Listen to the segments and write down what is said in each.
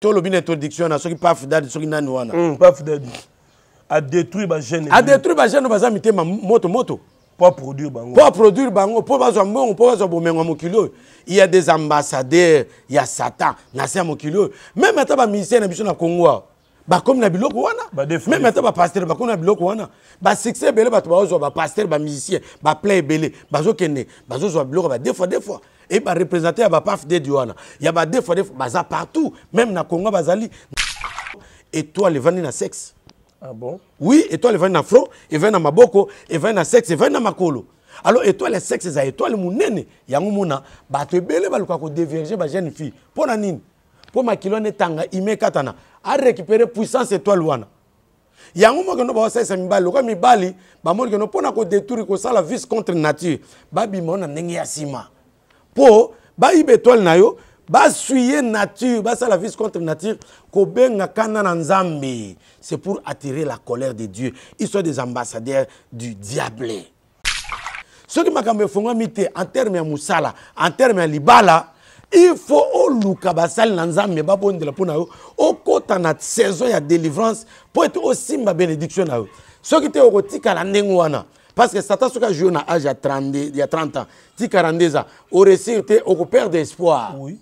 tolobi na introduction na soki paf dadi soki nani wana hmm, paf dadi adétruire bagene adétruire bagene baza mitema moto moto po produire bango po produire bango mpo bazwa mbongo mpo bazwa bomengo ya mokili oyo ya des ambassadeurs ya satan na se ya mokili oyo meme ata bamisien na biso na kongo awa bakomi na biloko wana meme ata bapaster bakomi na biloko wana basuccès ebele bato bazozwa bapaster bamusicien baplain ebele bazokende bazozwa biloko ba deux fois deux fois et ba représenter ya ba PAFD wana ya ba DFDF baza partout même na Congo bazali étoile evandi na sexe ah bon oui étoile evandi na front evandi na maboko evandi na sexe evandi na makolo alors étoile ya sexe eza étoile monene yango mona bato ebele balukaka kodeverge bajeune fille mpo na nini mpo makili wana etanga imekatana arécupere puissance étoile wana yango moko ndo baosalisa mibali lokwa mibali bamoni keno mpo na kodetourne kosala vice contre nature babima o na ndenge ya nsima po ba étoile na yo suier nature la vice contre nature benga kana na nzambe c'est pour attirer la colère de dieu ils sont des ambassadeurs du diable soki makambo efongwami te en terme ya musala en terme ya libala il faut oluka basali na nzambe bonde la na yo kota na saison ya délivrance être aussi osimba bénédiction na yo soki te okotikala la wana parce que satan soki ajoue na age ya 30 ans ti 42 ans oresir te okoperdre espoir oui.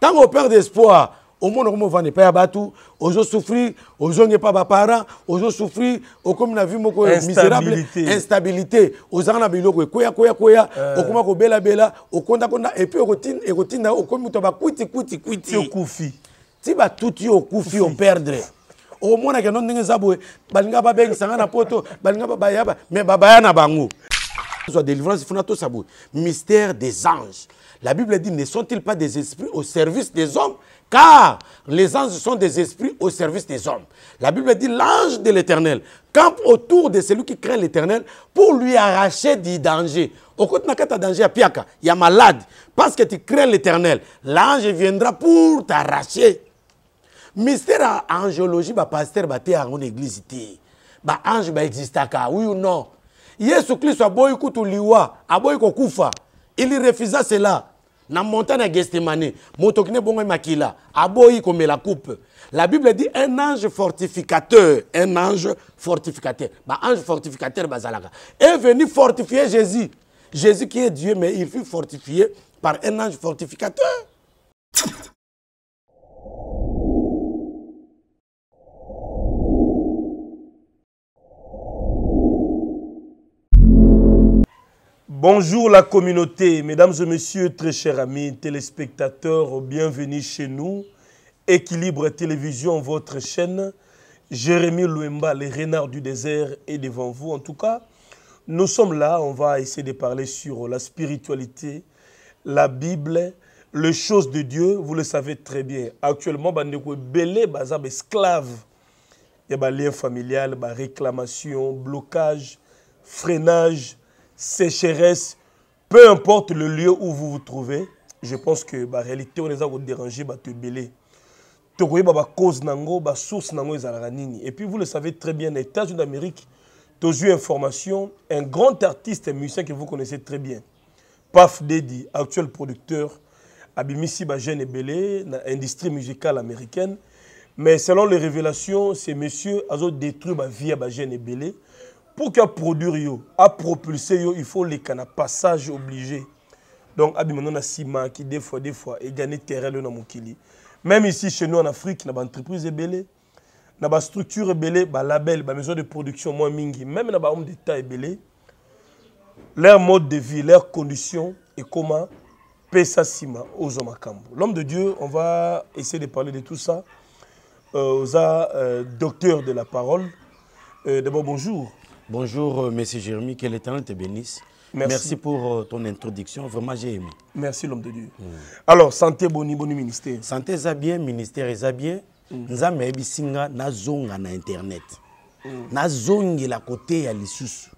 ntango operdre espoir omona okoma ovanda epai ya bato ozosouffrir ozongi epai baparent ozosouffrir okomi na vi moko misérable instabilité ozanga na biloko ekweya kweya kweya okoma kobelabela okondakonda epui ekotinda okomi moto ya bakwiti kwiti kwiti ti batuti okufi operdre balinga sanga na poto balinga bango soit délivrance funa to sabou mystère des anges la bible dit ne sont-ils pas des esprits au service des hommes car les anges sont des esprits au service des hommes la bible dit l'ange de l'éternel campe autour de celui qui craint l'éternel pour lui arracher du danger il y a danger malade parce que tu crains l'éternel l'ange viendra pour t'arracher mystère angeologie, géologie bah, pasteur pasteur bah, à une église te baange baexistaka oui ou non yesu tout aboyi kutu liwa aboyi Il Il refusa cela na montagne ya gestemane moto okende a makila comme la coupe la bible dit un ange fortificateur un ange fortificateur bah, ange fortificateur bazalaka est venu fortifier jésus jésus qui est dieu mais il fut fortifié par un ange fortificateur Bonjour la communauté, mesdames et messieurs, très chers amis, téléspectateurs, bienvenue chez nous. Équilibre Télévision, votre chaîne. Jérémy Louemba, les renards du désert est devant vous. En tout cas, nous sommes là, on va essayer de parler sur la spiritualité, la Bible, les choses de Dieu, vous le savez très bien. Actuellement, bandeko belé bazab esclave. Il y a lien familial, réclamation, blocage, freinage, sécheresse, peu importe le lieu où vous vous trouvez, je pense que la bah, réalité, on les a dérangés, bah, te belé. Bah, bah, cause nango, bah, source Et puis vous le savez très bien, les États-Unis d'Amérique, une information, un grand artiste et musicien que vous connaissez très bien, Paf Dedi, actuel producteur, Abimisi Bajen et Belé, dans l'industrie musicale américaine. Mais selon les révélations, ces messieurs ont détruit ma vie à et Belé pour qu'à produire yo, à propulser yo, il faut les canaux passage obligé. Donc a na gens qui des fois des fois et gagner terrain dans na Même ici chez nous en Afrique, na entreprise belé, na ba structure belle, ba label, ba maison de production moins mingi, même na ba homme d'état belle. Leur mode de vie, leurs conditions et comment pesa ciment aux hommes L'homme de Dieu, on va essayer de parler de tout ça. Euh, aux euh, docteur de la parole. Euh, d'abord, bonjour. Bonjour, euh, M. Jérémy, que l'Éternel te bénisse. Merci. pour euh, ton introduction. Vraiment, j'ai aimé. Merci, l'homme de Dieu. Mm. Alors, santé, boni, boni, ministère. Santé, ça bien, ministère, ça Nous mm. avons na nazonga na internet. Mm. Nazongi la côté ya lissus.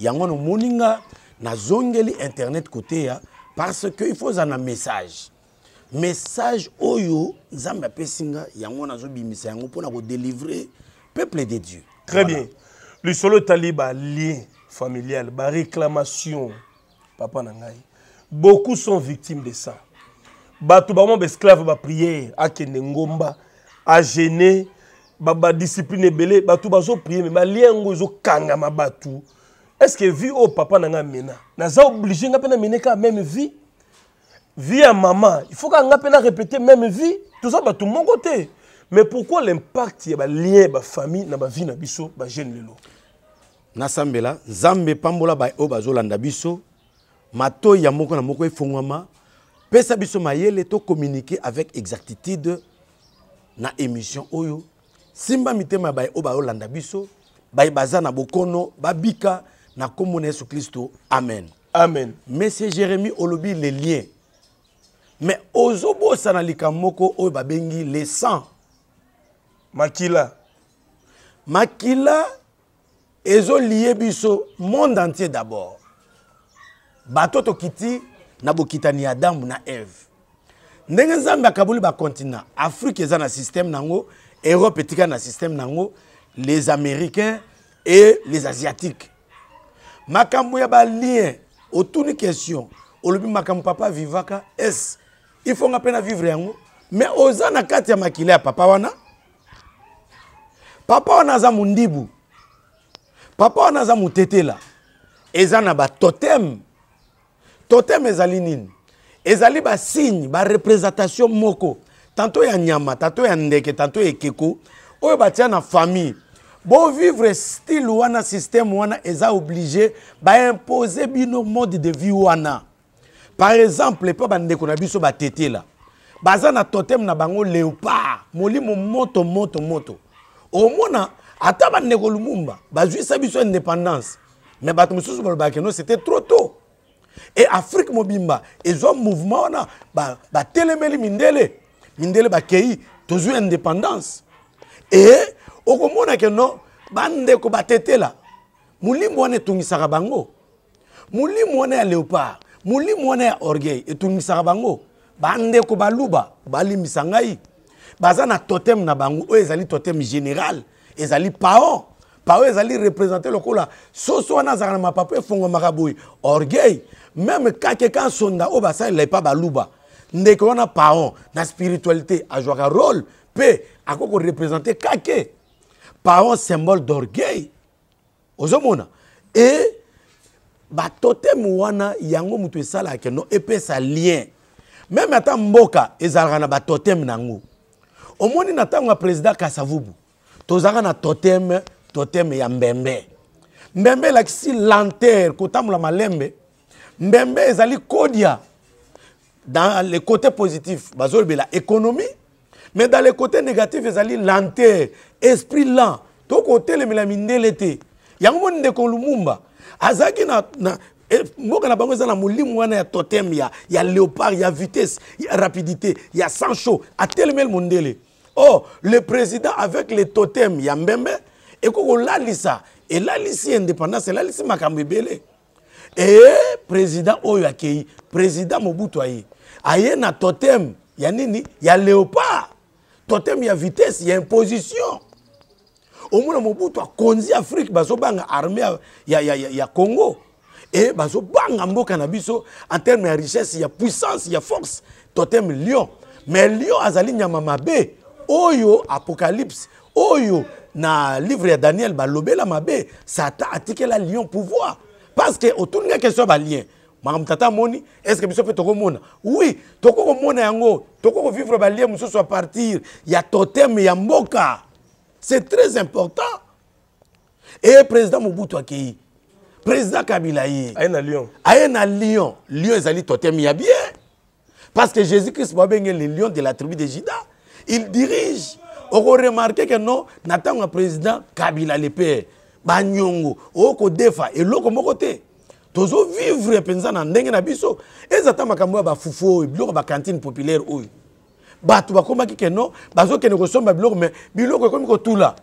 Yango no moninga nazongeli internet côté ya parce que il faut un message. Message oyo nzambe apesinga yango nazobimisa yango pona ko délivrer peuple de Dieu. Très bien. Le lisolo etali bah, lien familial bah, réclamation papa n'angai. beaucoup sont victimes de ça bato bamwa baesclave baprière akende ngomba bah, discipline belé, agene badiscipline ebele bato bazoprie me zo kanga ma bato est vie que oh, papa na papa amena naza oblige nga mpe namene kaka même vie vie à mama Il faut ngai pena répéter même vie toza tout mon côté mais pourquoi l'impact lien bah famille na vie na biso jeune lelo na nasambela nzambe ba oyo bazolanda biso mato ya moko na moko efongwama pesa biso mayele communiquer avec exactitude na émission oyo simba mitema ba baye oyo bazolanda biso ba baza na bokono ba bika na nkombo na Christo amen amen monsieur Jérémie olobi le lien me na lika moko ba bengi le sang makila makila ezolie biso monde entier d'abord bato tokiti na bokitani ya adamu na eve ndenge nzambe akaboli bacontinent afrike eza na systeme nango europe etika na systeme nango les américains et les asiatiques makambo ya balien otuni question olobi makambo papa avivaka es ifonga mpe na vivre yango me oza na kati ya makila ya papa wana papa wana aza mondibu papa wana aza motetela eza na batoteme toteme ezali nini ezali basigne barepresentation moko tanto ya nyama tanto ya ndeke tanto ya ekeko oyo batia na famille bovivre style wana systeme wana eza oblige baimpose bino mode de vie wana par exemple mpo bandeko na biso batetela baza na toteme na bango léopard molimo moto moto moto omona ata bandeko lumumba bazwisa biso indépendance me bato mosusu balobaka no c'était trop tôt e afrique mobimba ezwa mouvement wana batelemeli mindele mindele bakei tozwi indépendance e okomona ke no bandeko batetela molimo wana etungisaka bango molimo wana ya léopard molimo wana ya orgueil etungisaka bango bandeko baluba balimbisa ngai baza na totem na bango oyo ezali totem général ezali pao pao ezali représente lokola soso wana azalaka na mapapa efongwamaka boye orgueil meme kake ka nsonda oyo basalela epa baluba ndeko wana pao na spiritualité azwaka role mpe akoki koreprésente kake pao symbole d'orgueil ozomona e batoteme wana yango moto esalaka no epesa lien meme ata mboka ezalaka na batoteme na yango omoni na ntango ya président kasavubu tozalaka na toteme toteme ya mbembe mbembe elakisi lantere kotambola malembe mbembe ezali kodia dans le côté positif bazolobela économie mais dans le côté négatif ezali lantere esprit lent tokotelemela mindele te yango moni ndeko lumumba azalaki na, na e, mboka na bango eza na molimo wana ya totem ya, ya léopard ya vitesse ya rapidité ya sancho atelemeli mondele Oh le président avec les totems Yambembe, et et l'alisi indépendance elalisi makambo Et et président oyo président mobutu aye aye na totem ya nini ya léopard totem ya vitesse ya imposition moins, mobutu conzi afrique bazobanga armée ya, ya, ya, ya congo et bazobanga mboka na biso en termes de richesse ya puissance ya force totem lion mais lion azali ya Mamabe oyo apocalypse oyo na livre ya daniel balobela mabe satan atikela lion pouvoir parce que otundinga oh, question ba lien makambo tata Moni que que biso pe tokomona oui tokokomona yango tokokovivre balien mosusu à partir ya toteme ya mboka c'est très important Et président mobutu akei président kabila ye aye lion aye lion lion ezali toteme ya bien parce que jésus christ babenge le lion de la tribu de Jida. il dirige okoremarke ke non na ntango ya président kabila le père banyongo okodefa eloko moko te tozovivre mpenza na ndenge na biso eza ata makambo ya bafufu oyo biloko bacantine populaire oyo bato bakomaki ke non bazokende kosomba biloko me biloko ekomi kotula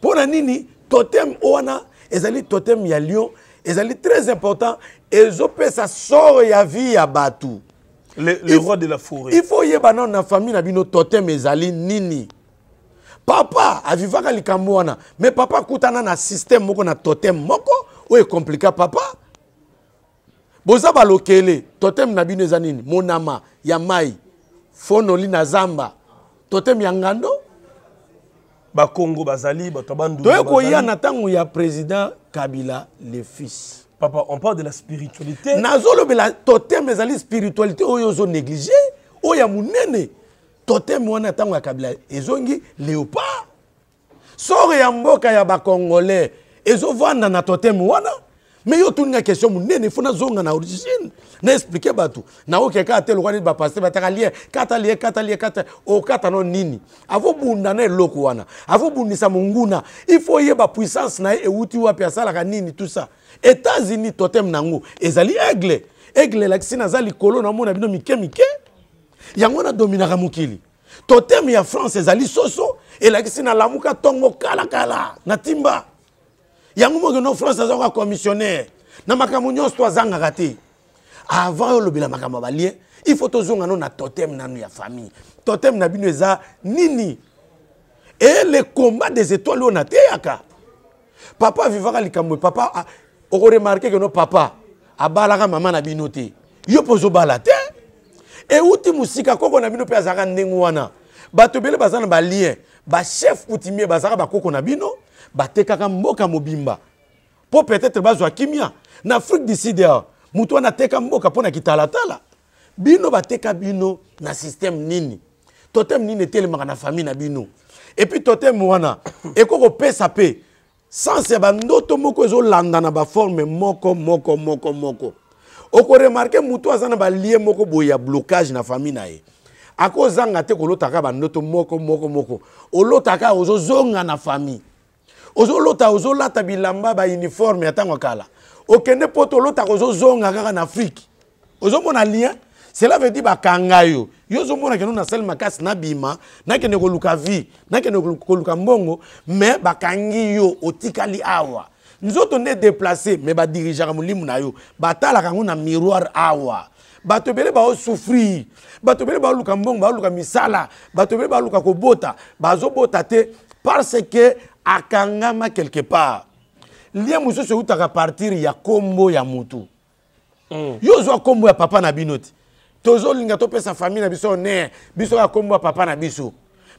mpo na nini totem wana ezali totem ya lion ezali très important ezopesa soro ya vie ya bato le, le roi de la forêt ifo oyeba nano na famille na bino toteme ezali nini papa avivaka likambo wana me papa akutana na systeme moko na toteme moko oyo ekomplika papa boza balokele toteme na bino eza nini monama ya mai fonoli na zamba toteme ya ngando bakongo bazali bato bandu toyekoya na ntango ya président kabila le fils papa on parle de la spiritualité nazolobela toteme ezali spiritualité oyo ozonéglige oyo ya monene toteme wana ntango ya kabila ezongi léopard sore ya mboka ya bacongolais ezovanda na toteme wana me yo otuninga question monene fo nazonga na origine na explike bato naoke kaka te lokwa nini bapaster bataka lie kata lie kata lie kata okata oh, no nini avobunda na eloko wana avobundisa monguna ifo yeba puissance na ye ewuti wapi asalaka nini tusa états-unis totem na yango ezali aigle aigle elakisi naza likolo naomona bino mike mike yango nadominaka mokili totem ya france ezali soso elakisi nalamuka ntongo kalakala na timba yango mokeno france azwaka commissionnaire na makambo nyonso to azangaka te avant oyo olobela makambo ya balie il faut tozonga no na totem nano ya famille totem na bino eza nini e le combat des étoiles oyo nateyaka papa avivaka likambo papa ah, okoremarke ke no papa abalaka mama na bino te yo mpo ozobala te euti mosika koko na bino mpe azalaka ndenge wana bato ebele baza na balien bachef coutumier bazalaka bakoko na bino batekaka mboka mobimba mpo peut-être bazwa kimia na afrique du sud awa eh, motu wana ateka mboka mpo na kitalatala bino bateka bino na systeme nini totem nini etelemaka na famille na bino epuis totem wana ekokopesa mpe sanse ya bandoto moko ezolanda na baforme moko moko moko moko okoremarke motu aza na balie moko boye ya blocage na famille na ye akozanga te kolotaka bandoto moko moko moko olotaka ozozonga na famille ozolota ozolata bilamba bauniforme ya ntango ya kala okende mpo tolotaka ozozonga kaka na afrike ozomona lien cela veut dire bakanga yo yo ozomonaka no nasali makasi nabima nakende koluka vie nakende koluka mbongo me bakangi yo otikali awa nzoto nde déplace me badirigeaka molimo na yo batalaka yango na miroir awa bato ebele baosouffrir bato ebele baoluka mbongo baoluka misala bato ebele baoluka kobota bazobota te parce que akangama quelque part lie mosusu eutaka partir ya nkombo ya motu mm. yo ozwa nkombo ya papa na bino te tozolinga sa famille na biso honneur biso ya kombo papa na biso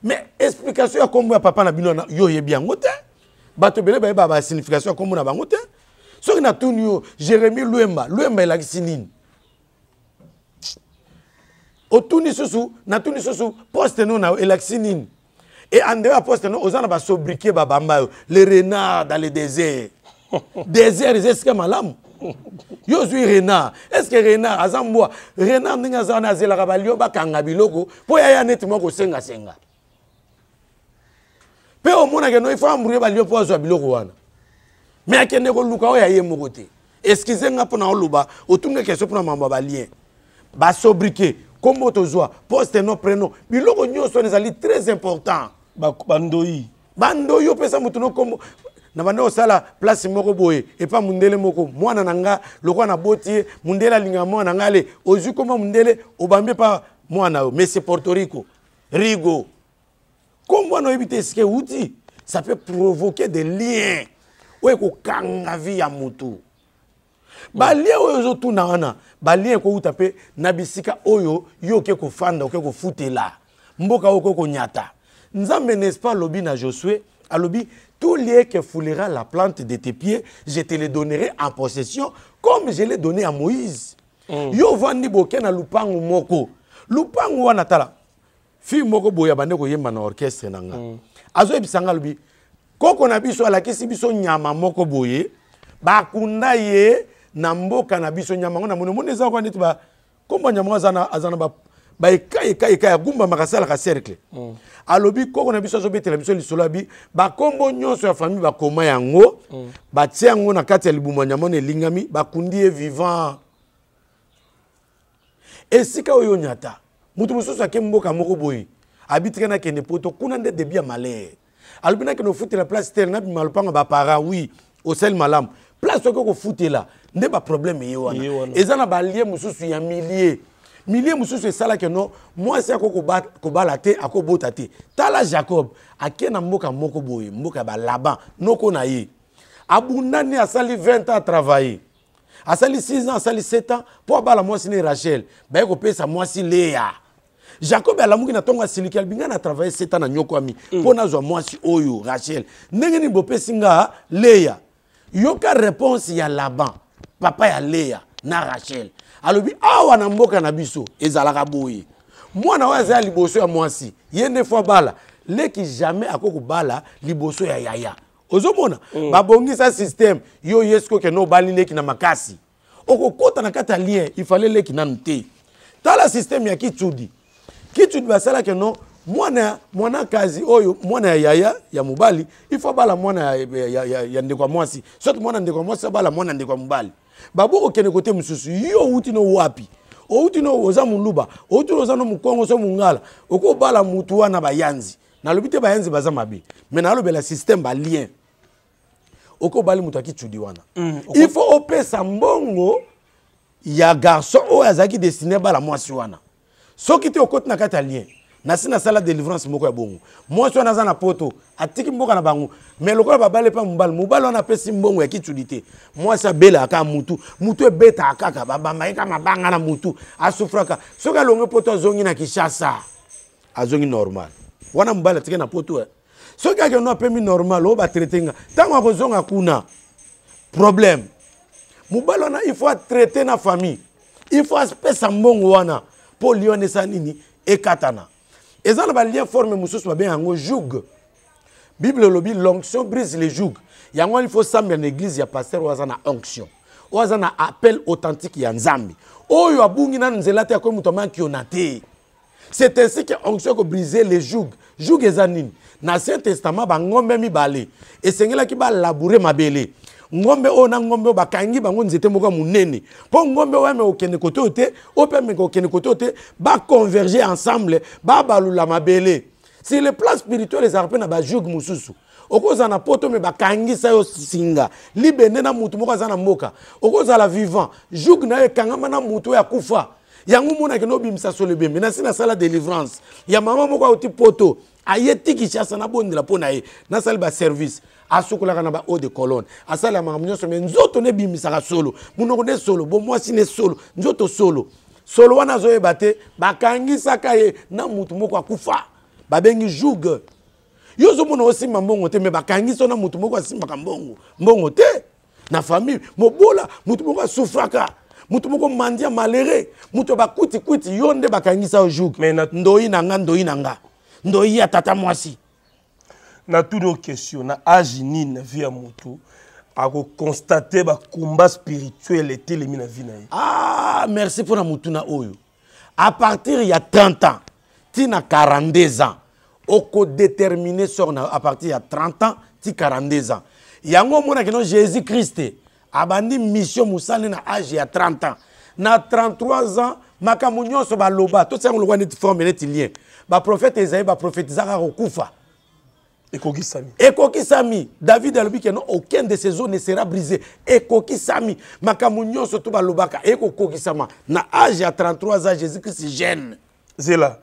mais explication ya kombo ya papa na bino yo oyebi yango te bato ebele ba ba signification kombo na bango te soki natuni yo luemba lwemba lwemba elakisi nini otuni susu natuni susu poste no na elakisi Et e andeo ya poste no oza na basobriquie ba bamba le renard dans le désert désert eza ma malamu yo ozwi renard est ce que renard aza mbwa renard ndenge aza wana azelaka balio bakanga biloko mpo yaya neti moko kosengasenga mpe omonaka no ifo ambrouye balio mpo azwa biloko wana me akende koluka oyo aye moko te eskize nga mpona oloba otunga question mpona mambo ya balien basobrike kombo tozwa poste no prenom biloko nyonso wana ezali très important bandoi bandoi opesa motu no kombo na bande kosala place moko boye epa mundele moko mwana na nga lokwa naboti ye mundele alingaka mwana na nga le ozwi koma mundele obambi epa mwana yo mais c'est porto rico rigo kombo wana oyebi te esike euti ça peut provoquer des liens oyo ekokanga vi ya motu balien oyo ozotuna wana balien ekowuta mpe na bisika oyo yo oke kofanda oke kofutela mboka oyo oke konyata nzambe nespa alobi na josue alobi Tout lieu que foulera la plante de tes pieds, je te le donnerai en possession, comme je l'ai donné à Moïse. Mm. yo vandi boke na ou moko Lupangu wana tala Fi moko bande ko koyemba na orchestre nanga. nga mm. azoyebisa nga koko na biso biso nyama moko boye bakunda ye na mboka na biso nyama ngona ko kwa neti kombo nyama ngo azana ba baekaekaeka agumbamaka asalaka cercle mm. alobi koko na biso azobetela biso lisolo abi bakombo nyonso ya famille bakoma yango mm. batia yango na kati ya libumu ya nyamona elingami bakundi ye vivant esika oyo nyata motu mosusu ake mboka moko boye abi tika nakende poto kuna nde debi ya malere alobi nakende ofutela place tere nabima lopango bapara wi osali malamu place oke kofutela nde baprobleme ye wana eza na balie mosusu ya milie milie mosusu esalaki no mwasi akokobala te akobota te tala jacob ake na mboka moko boye mboka ya balaban noko na ye abundani asali 20 ans atravaille asali 6 ans asali 7 ans mpo abala mwasi ne rachel baye kopesa mwasi leya jacob alamuki na ntongo asiliki alibinga na travaille 7 ans na nyoko ami mpo mm. nazwa mwasi oyo rachel ndenge nini bopesi nga leya yoka réponse ya laban papa ya leya na rachel alobi awa na mboka na biso ezalaka boye mwana oyo azali liboso ya mwasi ye nde fo abala leki jamais akoki kobala liboso ya yaya ozomona mm. babongisa systeme yo yesu koke na obali leki na makasi okokɔta na kati ya lien ifale leki nanu te tala systeme ya kitudi kitudi basalaki no mwana mwana kazi oyo mwana ya yaya ya mobali ifo abala mwana ya, ya, ya, ya ndeko ya mwasi soki mwana ndeko ya mwasi abala mwana ndeko ya mobali babokokende kote mosusu yo outi no wapi outi no oza moluba outi no oza no mokongo so mongala okobala motu wana bayanzi nalobi te bayanzi baza mabe me nalobela systeme balien okobali moto akicudi wana mm, il faut opesa mbongo ya garçon oyo azalaki destine bala mwasi wana soki te okoti na kati ya lien nasi nasala délivrance moko ya bongo mwasi wana aza na poto atiki mboka na bango me lokola babale mpe mobali mobali wana apesi mbongo ya kitudi te mwasi abelaka mutu mutu ebetaka kaka babambaika mabanga na mutu asufraka soki alonge poto azongi na kishasa azongi normal wana mobali atiki na poto e soki akeno apemi normal oyo batraite nga ntango akozonga kuna problème mobali wana il faut atraite na famille il faut apesa mbongo wana mpo lionesani nini ekatana eza na balien forme mosusu babenga yango juge bible elobi l'onction brise le joug yango wana ifo sambela na eglize ya paster oyo aza na onction oyo aza na appel authentique ya nzambe oyo abungi nanu nzela te akomi moto amakiona te c'est ainsi que onction ekobrise le joug joug eza nini na ancien testament bangombe mibale esengelaki balaboure mabele ngombe oyo na ngombe oyo bakangi bango nzete moko ya monene mpo ngombe oyo ameka kokende kote oyo te oyo mpe ameka kokende kote oyo te baconverge ensemble babalula mabele sur le plan spirituel ezalaka mpe na bajuge mosusu okozala na poto me bakangisa yo singa libende na motu moko aza na mboka okozala vivant juge na yo ekangama na motu oyo akufa yango monaki nobimisa solo ebembe nasi nasala délivrance ya mama moko auti poto aye ti kinshasa nabondela mpo na ye nasali baservice asukolaka na baeau de colonne asala makambo nyonso me nzoto nde ebimisaka solo monoko nde solo bomwasi nde solo nzoto solo solo wana azoyeba te bakangisaka ye na motu moko akufa babengi juge yo ozomona osimba mbongo te me bakangisi yo na motu moko asimbaka mbongo mbongo te na famille mobola motu moko asufraka motu moko mandia malere moto ya bakutikuti yo nde bakangisa yo juge ndoyi na nga ndoyi na nga ndoyi ya tata mwasi na nos question na age nini na vie ya constater akokonstate combat spirituel etelemi na vie na ye ah merci mpo na motuna oyo à partir a 30 ans ti na 42 ans okodétermine sor na à partir y a 30 ans ti 42 ans yango qui no jésus christ a abandi mission mosali na y a 30 ans na 33 ans makambo nyonso baloba tosango lokwa neti forme neti lien baprofete ezali baprofetizaka kufa. ekokisami ekokisami david alobi keno aucun de ses eaux ne sera brisé ekokisami makambo nyonso to balobaka ekokokisama na age ya 33 ans jésus-christ jeune zela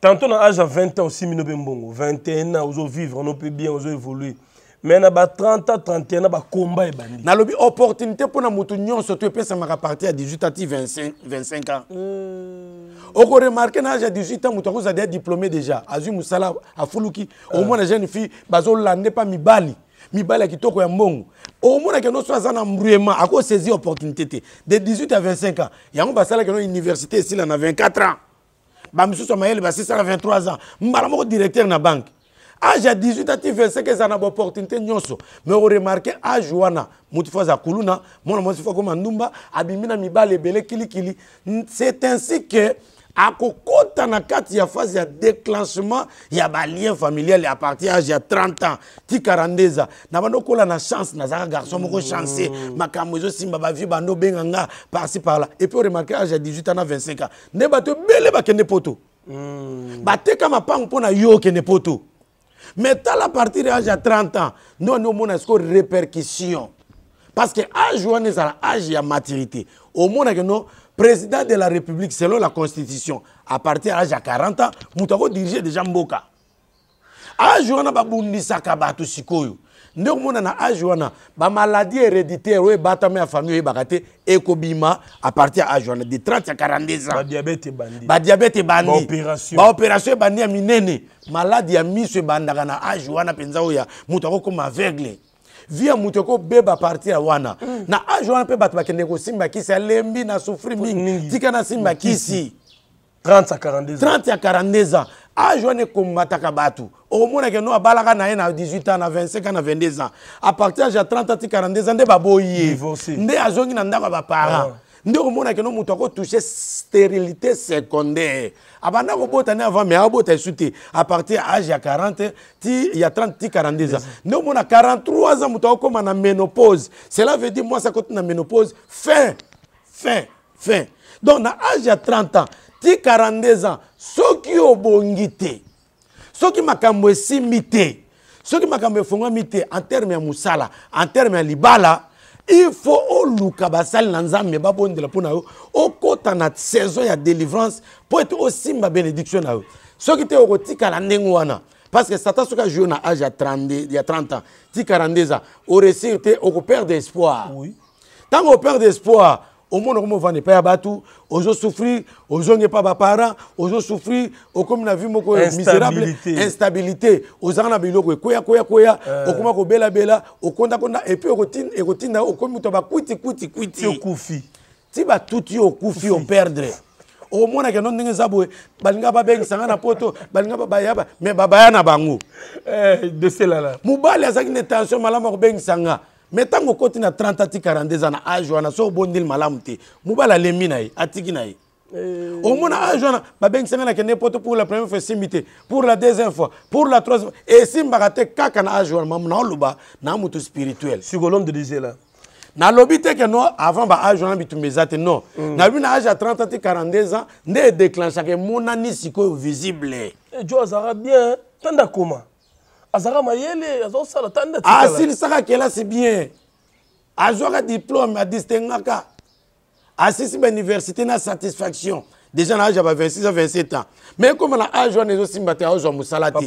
tantôt na age ya 20 ans osimino mpe mbongo 21 ans ozovivre ono mpe bien ozoévoluer mais na ba 30 ans 31 na ba combat ebandi nalobi opportunité mpona moto nyonso to ma parti à 18 hmm. à 25, 25 ans mm. okoremarke na j'ai 18 ans ko za déjà diplômé déjà a fuluki ah. Au moins, omona jeune fille bazolande mpa mibali mibali ya kitoko ya mbongo moins, no so aza na mbruema akosaisir opportunité de 18 à 25 ans yango que no université en a 24 ans Ba ya mayele ba 23 ans mbala moko directeur na banque âge à 18 ce 25 ça na baopportunité nyonso me oremarke age wana mutu fo kuluna mwana mwasi fo akoma ndumba abimina na mibale ebele kilikili c'est ainsi que akokɔta na kati ya phase ya déclenchement ya balien familial à partir age ya 30 ans tikala nde eza na bando okola na chance zara garçon moko chance makambo ezosimba bavie bando par là. Et parla epuis oremarke âge à 18 ans na 25 ans nde bato ba bakende poto hmm. batekama mpango mpo na yo okende tant à partir de l'âge de 30 ans, nous avons des répercussions. Parce que l'âge il y de maturité. Au moins, le président de la République, selon la Constitution, à partir de l'âge de 40 ans, nous avons dirigé déjà Mboka. Âge ah, de la Bundisaka Batu Sikoyo. nde komona na age wana bamaladi héréditaire oyo ebatama ya famille oyebaka te ekobima apartir ya age wana de 30 ya 42 badiabete ebandi baopération ebandi ya minene maladi ya miso ebandaka na age wana mpenza oyo ya moto akokoma aveugle vi ya moto ekobeba partir ya wana mm. na age wana mpe bato bakende kosimba kisi alembi na soufri mingi tika nasimba kisi 30 ya 42 ans age wana ekomataka bato omonaka no abalaka na ye na 18 ans na 25 ans na 22 ans à partir age ya 30 ans ti 42 ans nde baboyi ye ah. nde azongi na ndako ya baparent nde omonaka no moto akotouche stérilité secondaire abanda ah, kobota ne avant mais akobota esu te à partir age ya 40 ti ya 30 ti 42 ans nde omona 43 ans moto akokóma na ménopause cela veut dire mwasi akoti na ménopause fin fin fin donc na age ya 30 ans ti 42 ans soki obongi te soki makambo esimbi te soki makambo efongwami te en terme ya mosala en terme ya libala il faut oluka basali na nzambe babondela mpo na yo okɔta na saison ya délivrance mpo ete osimba bénédiction na yo soki te okotikala ndenge wana parce que satan soki ajue na age ya 30 ans ti 42 ans oresir te okoperdre espoir ntango operdre espoir omona komi ovanda epai ya bato ozosouffrir ozongi epai baparent ozosouffrir okomi na vie moko misérable instabilité ozanga na biloko ekweya kweya kweya eh. okoma kobelabela okondakonda epuis ekotinda okomi moto bakwiti kwiti kwiti ti batuti yo okufi operdre omona kendo ndenge eza boye balinga babengisanga na poto balinga babayaba me babaya na bango eh, moballi azalaki na tension malamu ya kobengisanga tant que tu na 30 ati 42 so un atiki un omona age wana babengisanga na kende poto pour la première fois pour la deuxième fois pour la troisième na age wana mamu naoloba na spirituel de dizela âge, no avant baage wana bitumba eza te non mm. na 30 42 ans visible eh, jo va bien hein? tanda azalaka mayele azosala ta nde asilisaka kelasi bien azwaka diplôme adistingaka asisi bauniversité na satisfaction déjà na age ya ba 26 a 27 ans mais ekoma na age wana ezosimba te aozwa mosala te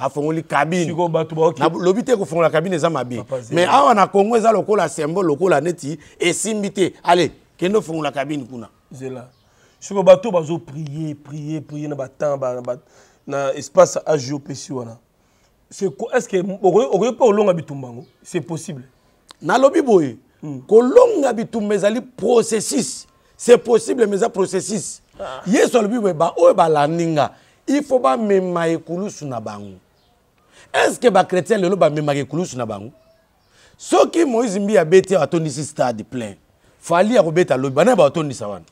afongoli kabinlobi te kofongola kabine eza mabe mais awa na congo eza lokola symbole lokola neti esimbi te ale kende ofongola kabine kuna zela siko bato bazoprie prie prie na batemps na espace age opesi wana estce okoki mpe kolonga bitumba yango c'est possible nalobi boye hmm. kolonga bitumba ezali processus c'est possible mais eza processus ah. yesu alobi boye baoyo balandi nga il faut bamema ekulusu na bango estce bakrétien lelo bamemaka ekulusu na bango soki moïse mbi abeti awa atondisi stade plein fali ya kobeta lobi banaye baotondisa wana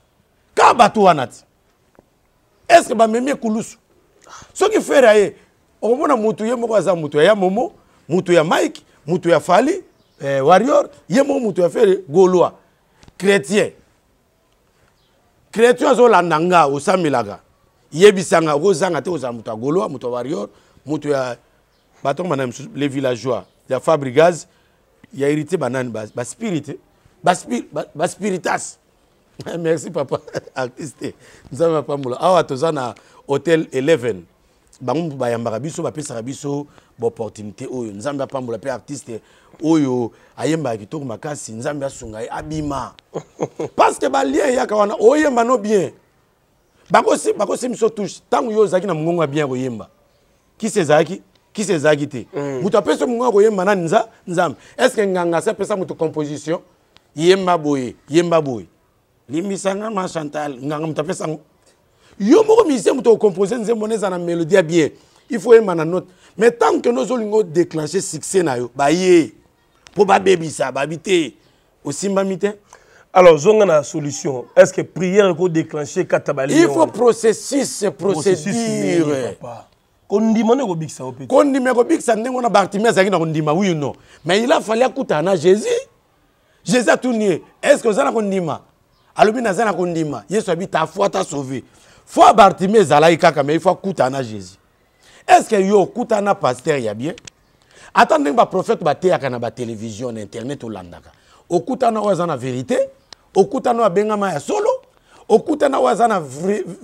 ka bato wana ti estce bamemi ekulusu ah. soki fere ye okomona mutu ye moko aza mutu ya momo mutu ya mike mutu ya fali eh, warrior ye moko mutu ya fere gaulois chrétien chrétien azolanda nga osamelaka yebisanga okozanga te kozala moto ya gaulois moto ya warrior moto ya batongo banani mosusu les villageois ya fabrigaz ya hérité banani baspirite baspiritas merci papa artiste nzambe apambola awa toza na hôtel 11 bango bayambaka biso bapesaka biso baopportunité oyo nzambe apambola mpe artiste oyo ayembaka kitoko makasi nzambe asunga ye abima parce que balien eyaka wana oyemba no bien bakosi biso touche ntango yo ozalaki na mongongo ya bien ya koyemba kisi ezalaki kisi ezalaki te mm. moto apesi yo mongongo ya koyemba nani nzambe est ce que nganga asi apesa moto composition yemba boye yemba boye limbisanga ma chantal nganga moto apesa yango yo moko musicien moto okompose nzembo wana eza na mélodie ya bien il faut yema na note mais tant ke nozolinga odéclenche succès na yo baye mpo babebisa babi te osimbami te alors zonga na solution est ce que prière ekodéclenche kata balil faut processus procédure kondima nde ekobikisa yo mpe kondima ekobikisa ndenge wana bartime azalaki na kondima oui non mais il a falli akutana na jésus jésus atuni ye est ce que oza na kondima alobi naza na kondima yesu abi ta foi ta sauve fois bartime ezalaki kaka me ifo akutana na jésus estce yo okutana paster ya bien ata ndenge baprofete bateyaka na batelevizio na internet olandaka okutana oyo aza na vérité okutana oyo abengama ya solo okutana oyo aza na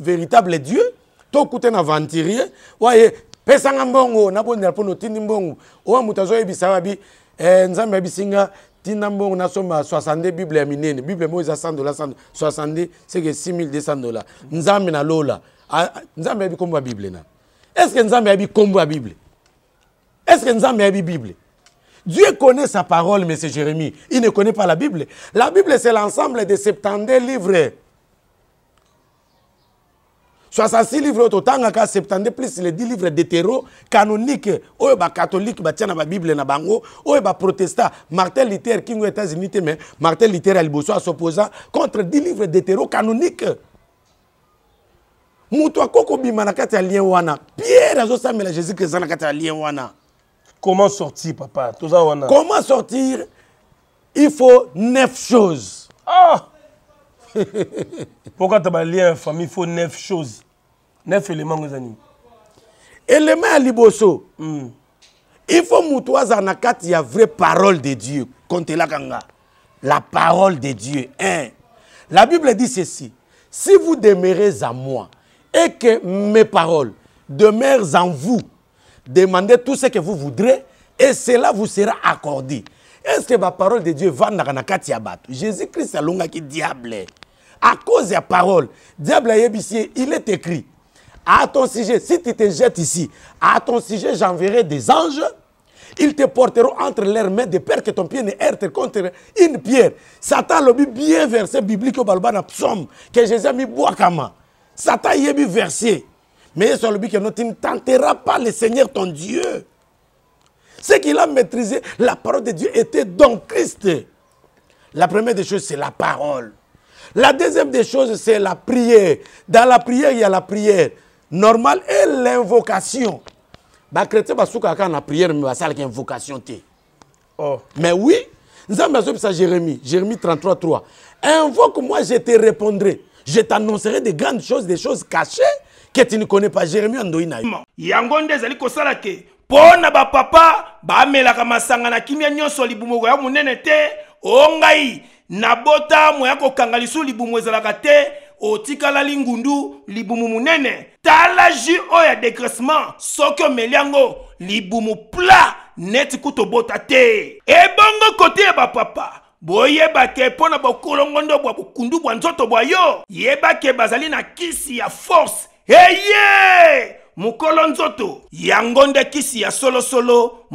véritable dieu to okutana aventurier waye pesanga mbongo nabondela mpono otindi mbongo oyo moto azoyebisa wabi eh, nzambe abisinga si nous avons 60 62 bible miner, la bible est à 100 dollars, 62 c'est 6200 dollars. nzambe lola ah, nzambe ayebi ya bible na est ce que nous avons kombo la bible est ce que nous nzambe la bible Dieu connaît sa parole, M. Jérémie. Il ne connaît pas la Bible. La Bible, c'est l'ensemble des 72 livres 66 livres totangaka 72 plus les 10 livres d'hétéro canoniques. canonique catholique, qui batia la Bible na bango oyo protestant martin luther king aux états-unis mais martin luther bosse à s'opposer contre 10 livres d'hétéro canonique moto Koko Bimanakati. ya lien wana pierre azosambela jésus christ aza comment sortir papa wana comment sortir il faut neuf choses ah! Pourquoi tu as lié famille, il faut neuf choses. Neuf éléments, mes amis. Élément à l'iboso. Hmm. Il faut que en il y a vraie parole de Dieu. la La parole de Dieu. Hein? La Bible dit ceci. Si vous demeurez à moi et que mes paroles demeurent en vous, demandez tout ce que vous voudrez et cela vous sera accordé est-ce que la parole de Dieu va dans abat Jésus-Christ a qui diable. À cause de la parole, diable a il est écrit. À ton sujet, si tu te jettes ici, à ton sujet, j'enverrai des anges. Ils te porteront entre leurs mains de peur que ton pied ne heurte contre une pierre. Satan l'a bien versé biblique au balbana psaume que Jésus a mis boakama. Satan y est versé. Mais sur le but que ne tentera pas le Seigneur ton Dieu. Ce qu'il a maîtrisé, la parole de Dieu était dans Christ. La première des choses, c'est la parole. La deuxième des choses, c'est la prière. Dans la prière, il y a la prière normale et l'invocation. la prière, mais il Oh. Mais oui, nous avons ça Jérémie, Jérémie 33, Invoque-moi, je te répondrai. Je t'annoncerai des grandes choses, des choses cachées que tu ne connais pas. Jérémie Andoïnaï. Yangonde Zali mpo na bapapa bamelaka masanga na kimia nyonso libumu ya monene te o ngai nabota moya kokanga lisu libumu ezalaka te otikalali ngundu libumu monene tala ju oyo ya degressement soki omeli yango libumu pla neti kutu obota te ebongo kote ya bapapa boyebake mpo na bokolongondo bwa bokundu bwa nzoto bwa yo yebake bazali na kisi ya force eye hey, yeah! Mukolonzoto, nzoto yango kisi ya solo solo,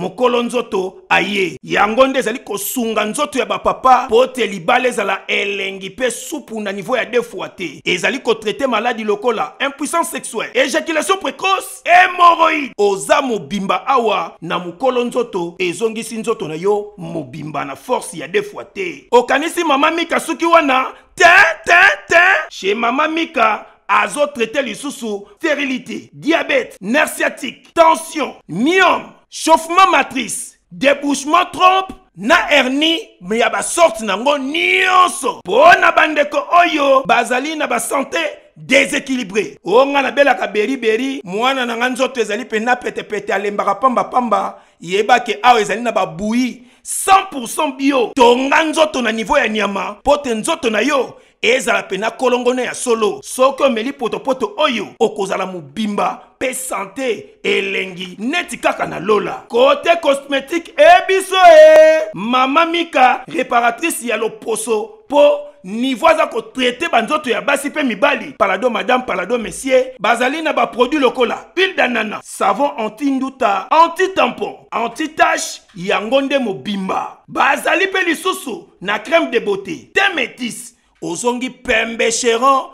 nzoto aye Yangonde nde ezali kosunga nzoto ya bapapa mpo ete libala ezala elengi pe supu na nivo ya defoi te ezali kotraite maladi lokola impuissance sexuelle éjaculation précoce Hémorroïde oza bimba awa na mokolo nzoto sinzoto nzoto na yo bimba na force ya defoi te kanisi mama mika sukiwana. wana te te te chez mama mika azotraite lisusu stérilité diabète nerf tension myome chauffement matrice débouchement trompe na hernie me ya sorte nango nyonso so. bande bandeko oyo bazali na santé déséquilibré bela ka beri beri. mwana na tezali pe ezali pete pete pamba yeba yebake ke ezali na boui 100% bio ton nzoto na niveau ya nyama pote te na yo ezala mpe na kolongono ya solo soki omeli potopoto oyo okozala mobimba mpe sante elengi neti kaka na lola kote cosmétique ebiso e mama mika réparatrice ya loposo mpo nivo aza kotraite banzoto ya basi mi mibali palado madame palado messier bazali na baproduit lokola pile danana savon anti-nduta anti-tampon anti-tache yango nde bimba, bazali mpe lisusu na crème de beauté te ozongi pembe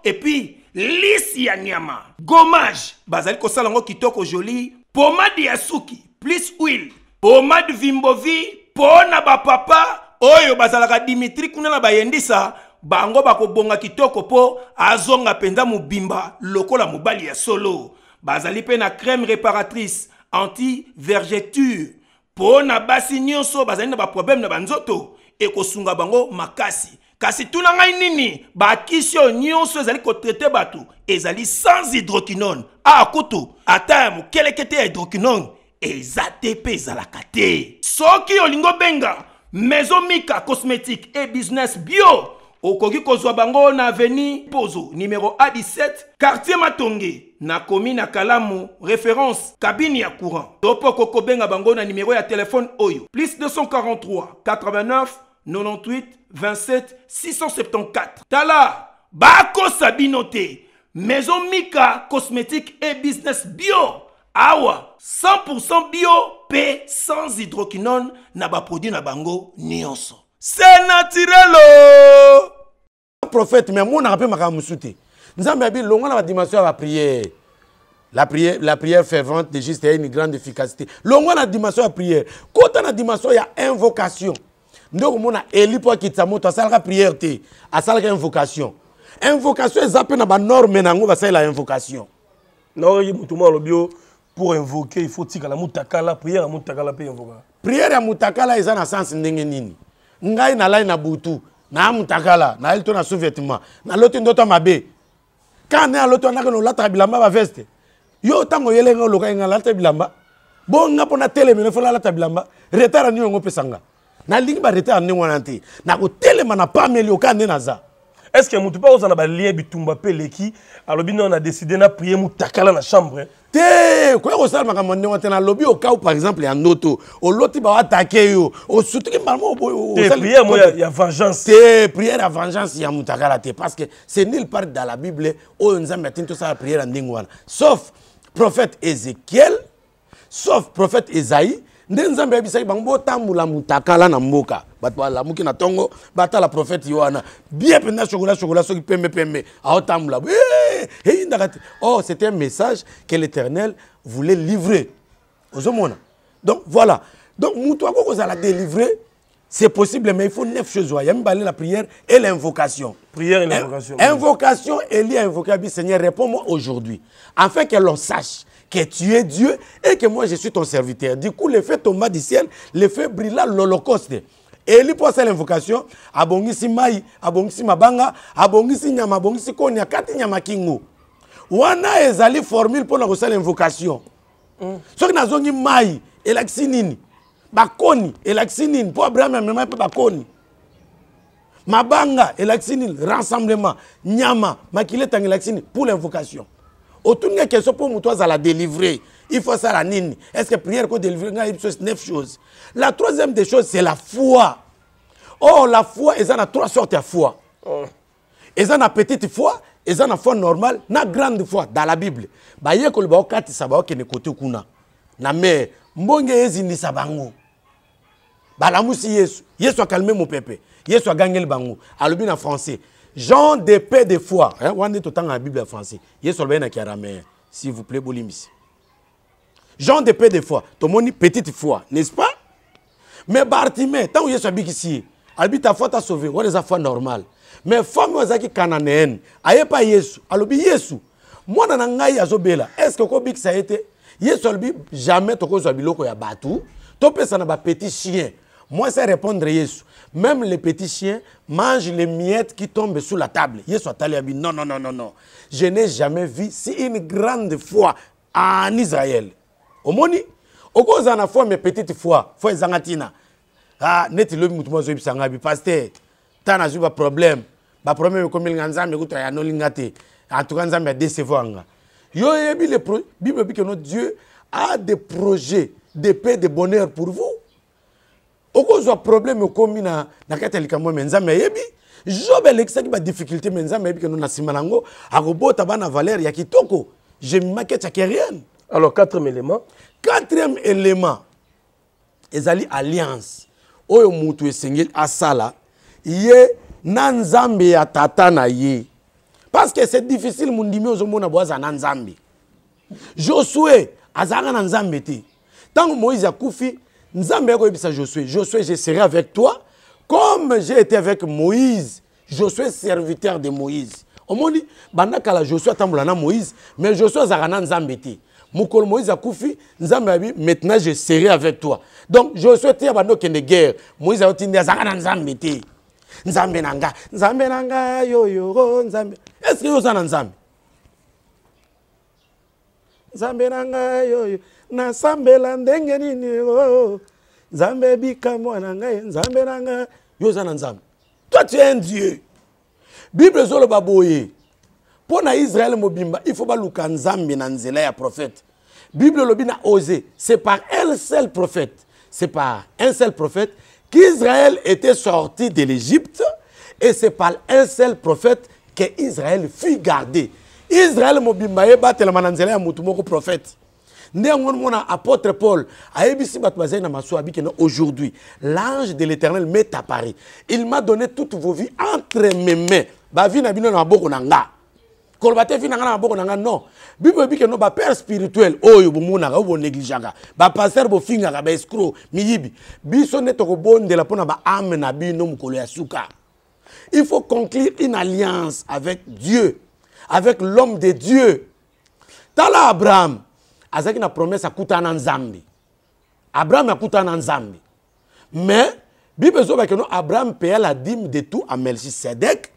et puis lisi ya nyama Gommage! bazali kosala yango kitoko joli pomade yasuki plus huile pomade vimbovi mpo na papa oyo bazalaka dimitri kuna na bayendisa bango bakobonga kitoko po, azonga mpenza bimba lokola mobali ya solo bazali pe na crème réparatrice anti vergeture mpo na basi nyonso bazali na problème na banzoto ekosunga bango makasi kasi tout ngai nini bakisi oyo nyonso ezali kotraite batu, ezali sans hydroquinone A ah, kutu a ya kete te ya hydroquinone eza te mpe so ki soki olingo benga, maison mika cosmétique e business bio ko kozwa bango na aveni pozo numéro a17 quartier matonge na komi na kalamu référence kabini ya courant Topo koko benga bango na numéro ya téléphone oyo plus 243 89 98 27 674 tala Bako Sabinote, maison mika cosmétique et business bio awa 100% bio p sans hydroquinone na produit na bango c'est naturel tirelo oh! prophète me a de ma gamme te nous avons longo na la dimension à la prière, la prière fervente de juste une grande efficacité. a la dimension la prière. Quand a la dimension il y a invocation. nde okomona eli mpo akitisa moto asalaka priere te asalaka invocation invocation eza mpe na banorme na yango basalela invocation naoyoki moto mo alobi o pour invoke il faut tikala mutakala priere ya mutakala mpe invoka priere ya mutakala eza na sense ndenge nini ngai nalai na butu naya mutakala nayeli to na sous-vêtement naloti ndoto mabe kane aloti wanaka na olataka bilamba baveste yo ntango oyelenga oloka enga nalata bilamba bonga mpo na telemene fo nalata bilamba retara nini yango opesanga nalingi barete ya ndenge wana te nakotelema na pameli oka nde naza est ce que motu mpe akozala na balien bitumba mpe eleki alobi nao nadeside naprie motakala na chambre te koya kosala makambo ndenge te nalobi okau par exemple ya ndoto oloti bawatake yo osutuki mbalamoya vengeance te priere ya vengeance ya motakala te parce que c'est nil part dans la bible oyo nzambe atini tosala priere ya ndenge wana sauf prophète ézéchiel sauf prophète ésaïe nde nzambe ayebisaki bango botambola mutakala na mboka bato balamuki na bata batala prophète yohana bien mpenza chocolat chocolat soki pembe pembe aotambola eyindaka te oh c'était un message que l'éternel voulait livrer hommes donc voilà donc za la délivrer c'est possible, mais il faut neuf choses. Il y a la prière et l'invocation. Prière et hein, l'invocation. Invocation, Elie a invoqué, Seigneur, réponds-moi aujourd'hui, afin que l'on sache que tu es Dieu et que moi je suis ton serviteur. Du coup, le fait tomba du ciel, le fait brilla l'Holocauste. Elie pour cette l'invocation. abongisi mai, abongisi mabanga, abongisi nyama, abongisi konya, kati nyama kingu. Wana ezali formule pour la l'invocation. Ce mm. qui n'a zongi mai, bakoni elakisi nini abraham amema bakoni mabanga banga rassemblement nyama makila etanga pour l'invocation otuninga question toi à la délivrer il faut la nini est ce que prière délivre ngai biso neuf choses la troisième des choses c'est la foi oh la foi en a trois sortes de foi oh. en a petite foi en a foi normale na grande foi dans la bible bayekoli baokatisa baokende kote kuna na mer mbonge ezindisa bango balamusi yesu yesu mon pépé. yesu le bangou. alobi na français jean de paix de foi wana tout totanga la bible en français yesu alobai na kiaraméen s'il vous plaît Boulimi. jean de paix de foi tomoni petite foi n'est-ce pas mais bartimé ntango yesu abikisi si alobi ta foi ta sauvé Ou les affaires normal mais femme oyo azalaki Aye pas yesu alobi yesu mwana na ngai azobela est ce que okobikisa ça te yesu alobi jamais tokozwa loko ya bato topesa na petit chien moi, c'est répondre Jésus. Même les petits chiens mangent les miettes qui tombent sur la table. Jésus a dit non, non, non, non, non. Je n'ai jamais vu si une grande foi en Israël. Omoni. moni, au cause en foi, mes petites foi, foi zangatina. Ah, neti le mutu mozo bisangabi pasteur. Tana zuba problème. Ba problème comme il me kuta ya no En tout cas, me a décevant. Yo yebi le Bible dit que notre Dieu a des projets de paix, de bonheur pour vous. okozwa problème okomi na kati ya likambo me nzambe ayebi job alekisaki badifficulté me nzambe ayebi keno na nsima na yango akobota bana valeur ya kitoko jemimaki atiaki rien alors quatrième élément quatrième élément ezali alliance oyo motu esengeli asala ye na nzambe ya tata na ye parce que c'est difficile mondimi ozomona boaza na nzambe josué azalaka na nzambe te ntango moïse akufi nzambe akoyebisa josué josué je serai avec toi comme j'ai été avec moïse josué serviteur de moïse omoni banda kala josué atambola na moïse mais josué azalaka na nzambe te mokolo moïse akufi nzambe abi maintenant je serai avec toi donc josué te abanda okende guerre moïse a nde azalaka na nzambe te nzambe na nga nzambe na nga yoyoro nzambe estce yo na nzambe nzambe na nga yoyo nasambela ndenge Zambé ebika mwana ngai Zambé na ngai yo oza nzambe toi tu es un dieu bible ezoloba boye Pour na Israël mobimba il faut baluka nzambe na nzela ya prophète bible lobi na osé c'est par un seul prophète c'est par un seul prophète qu'israël était sorti de l'égypte et c'est par un seul prophète que israël fut gardé israël mobimba yeba batelema na nzela ya mutu moko prophète ndenge wana mona apôtre paul a bato bazali na masuwa aujourd'hui l'ange de l'éternel m'est apparu il m'a donné toutes vos vies entre mes mains bavi na bino na maboko na nga koloba te vi na nga na maboko na nga non bible ebikendo bapère spirituel oyo bomonaka oyo bonegligeaka bapaster bofingaka baescro miyibi biso nde tokobondela pona, ba baame na bino mokolo ya suka il faut conclure une alliance avec dieu avec l'homme de dieu tala abraham azalaki na promesse akutana na Abraham Abraham akutana na nzambe mais bible ezobake no abraham paye la dîme de tout à melchisedek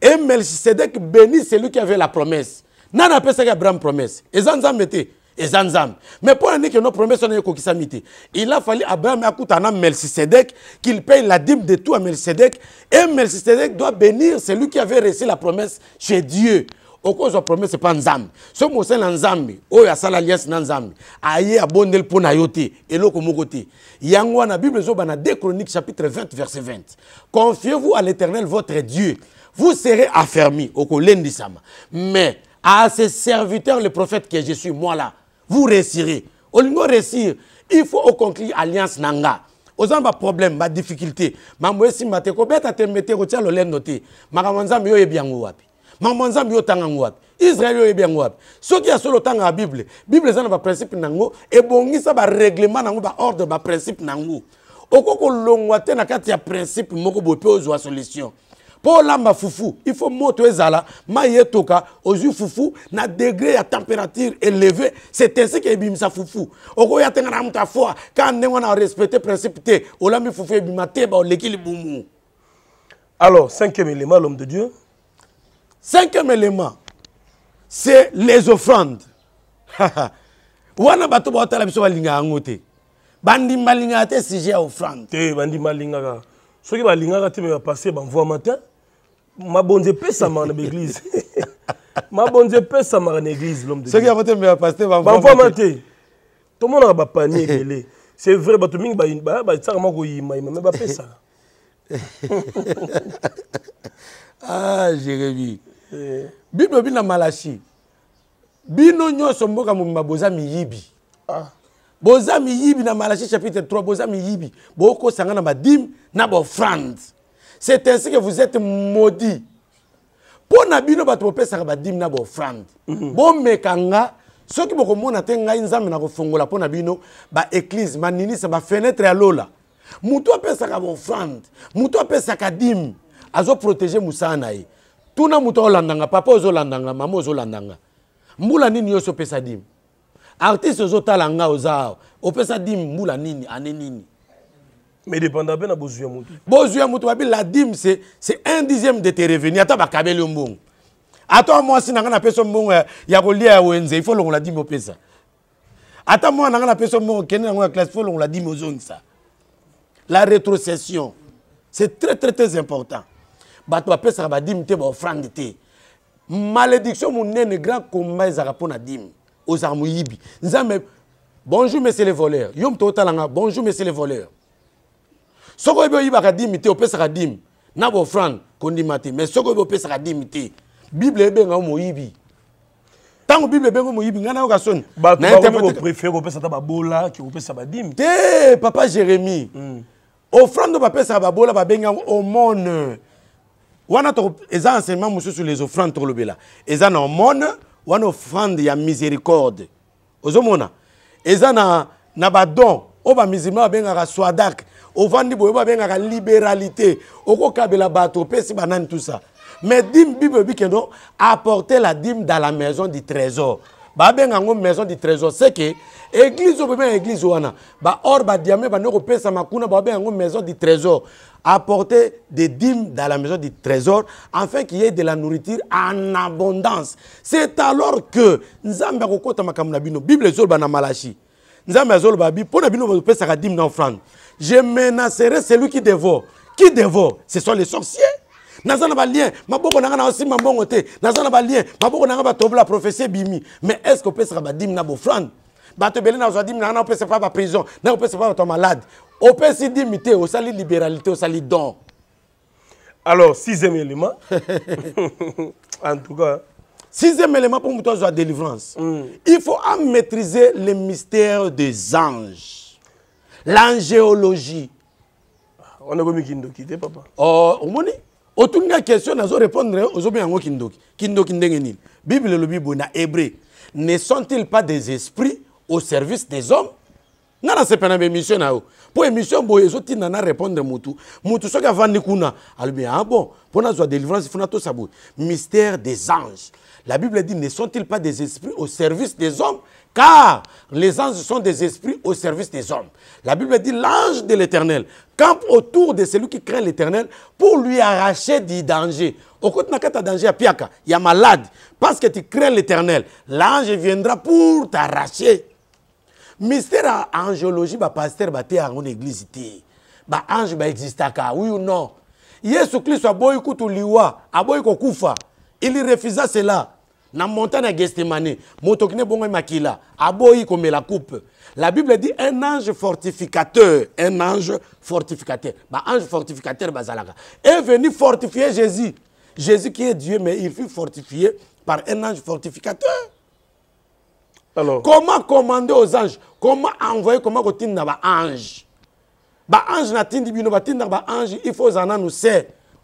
et melchisedek bénit celui qui avait la promesse nani apesaki abraham promesse. eza nzambe te Zanzam mais pour na ndeke no promese wana il a fallu abraham akutana na melchisedek qu'il paye la dîme de tout à Melchisedec. et Melchisedec doit bénir celui qui avait reçu la promesse chez dieu wa promese pa nzambe soki mosali na nzambe oyo sala alliance na nzambe aye abondeli mpo na yote, eloko moko te yango na bible zo na 2 chapitre 20 verset 20 confiez-vous à l'éternel votre dieu vous serez affermi sama. mais à ses serviteurs le prophète que je suis moi là vous réussirez olingi réussir, il faut au oconclure alliance nanga. nga problème, na difficulté, ma mambo esimba te kobeta te mete kotia lolendo te Ma ya nzambe yo oyebi yango mama nzambe yo otanga yango wapi israele oyebi yango wapi soki ya solo otangaka bible bible eza na baprincipe na yango ebongisa bareglement na yango baordre baprincipe na yango okoki kolongwa te na kati ya principe moko boye mpe ozwa solution mpo olamba fufu il faut moto ezala mai etoka ozwi fufu na degré ya température élevé c'est ainsi ke ebimisa fufu okoya te nga na moto afoi ka ndenge wana orespecte principe te olambi fufu ebima te baoleki libumu alors cinquième élément l'homme de dieu cinquième élément c'est les offrandes wana bato baotala biso balingaka yango te bandimba lingaka te sujet ya offrande te bandimba lingaka soki balingaka te me bapaster banvoima te mabonzi epesamaka na baeglise mabonzi epesamaka na église soki yango te me bapaster banvoima te tomonaka bapanie ebele c'est vrai bato mingi basaka mwa koyimayima me bapesaka ah jérémi Eh. bino bi na malasi bino nyonso mboka mobimba boza miyibi ah. boza miyibi na malasi chapitre 3 boza miyibi bokosanga na badime na bofrande c'est ainsi que vous êtes maudit mpo na bino bato bopesaka badime na bofrande mhm. bomeka nga soki bokomona te ngai nzambe nakofongola mpo na bino baeglise maninisa bafenetre ya lola motu apesaka bofrande motu apesaka dime azoprotege mosala na ye tuna moto aolandanga papa ozolandanga mama ozolandanga mbula nini yo pesa dime artiste ozotala nga oza awa opesa dime mbula nini ane nini mais dépenda mpe na bozwi ya motu bozwi babi la dime c'est c'est un dixième de tes revenus ata bakabeli yo mbongo ata mwasi na pesa napesa ya ko ya wenze ifo longola dime opesa ata mwana na nga napesa mbongo okende nango ya classe ifo longola dime ozongisa la rétrocession c'est très très très important bato ba dim te de te malédiction monene grand combat ezalaka mpo na Aux ozalaka moyibi nzambe bonjour monsieur le voleur Yom moto talanga. bonjour monsieur le voleur soki yiba oyibaka dim te opesaka dime na bofrande kondima te mais soki oyebi opesaka dime te bible ebengao moyibi ntango bible ebengo moyibi ngai nayoka soni batoprefere kopesa ta babola ke kopesa badime te papa jérémi mm. ofrande bapesaka babola babengi yango omone wana eza enseignement mosusu les offrandes tokolobela eza na omone wana offrande ya miséricorde ozomona eza na, na badon oyo bamisilma babengaka swadak ovandi boye babengaka libéralité okokabela bato opesi banani tusa mais dime bible bikendo apporter la dime dans la maison du trésor babenga yango maison du trésor seke église oyo babenga église wana baor badiame bandi kopesama kuna babenga yango maison du trésor apporter des dîmes dans la maison du trésor, afin qu'il y ait de la nourriture en abondance. C'est alors que nous avons Bible Malachi. Nous avons Je menacerai celui qui dévore. Qui dévore Ce sont les sorciers. naza na balien maboko na nga na osimba mbongo te naza na balien maboko na nga la prophétie Bimi. mais estce opesaka na Ba na na na malade peut s'imiter, au salut libéralité salut don alors sixième élément en tout cas sixième élément pour moto la délivrance mm. il faut maîtriser le mystère des anges l'angéologie ah, on a kindoki papa oh, on otunga question nazo répondre hein. aux yango kindoki kindoki ndenge le bible le na hébreu ne sont-ils pas des esprits au service des hommes c'est pas une émission na yo mpo émission boye ezotinda na répondre motu motu soki avandi kuna alobi ah bon mpo délivrance funa tosa mystère des anges la bible dit ne sont-ils pas des esprits au service des hommes car les anges sont des esprits au service des hommes la bible dit l'ange de l'éternel campe autour de celui qui craint l'éternel pour lui arracher du danger okoti na kati ya danger piaka ya malade parce que tu crains l'éternel l'ange viendra pour t'arracher mystère angéologie, angeologie bah, pasteur bateyaka ngo une église L'ange bah, ba existaka, oui ou non yesu a aboyi kutu liwa boy Il Il refusa cela na montagne ya gestemane moto okende bongo makila aboyi la coupe la bible dit un ange fortificateur un ange fortificateur bah, ange fortificateur bazalaka est venu fortifier jésus jésus qui est dieu mais il fut fortifié par un ange fortificateur Comment commander aux anges Comment envoyer Comment kotinda ba ange Ba ange na tindi bino ba tinda ba ange il faut en nous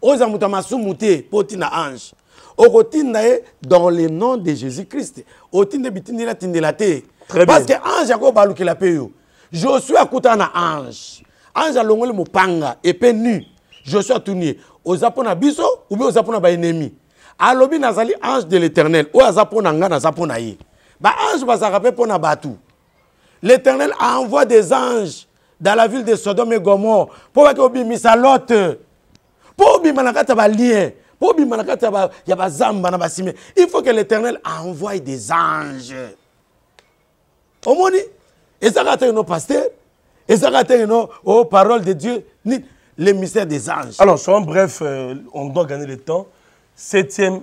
Oza muta masumu te potina ange. au e dans le nom de Jésus-Christ. Otinda de tindela te. Très bien. Parce que ange yako baluki la suis Josué côté na ange. Ange alongole mopanga épée nue. Josué atuni Aux pona biso ou bien aux pona ba ennemi. Alobi nazali ange de l'Éternel. O aza pona nga na pona baange bazalaka mpe pour na bato l'éternel envoie des anges dans la ville de sodome et gomore mpo bake obimisa lote mpo obima na kati ya ya bazamba na basime il faut que l'éternel envoie des anges omoni ezaka te no paster ezaka te no o parole de dieu ni le des anges alors soyons bref euh, on doit gagner le temps septième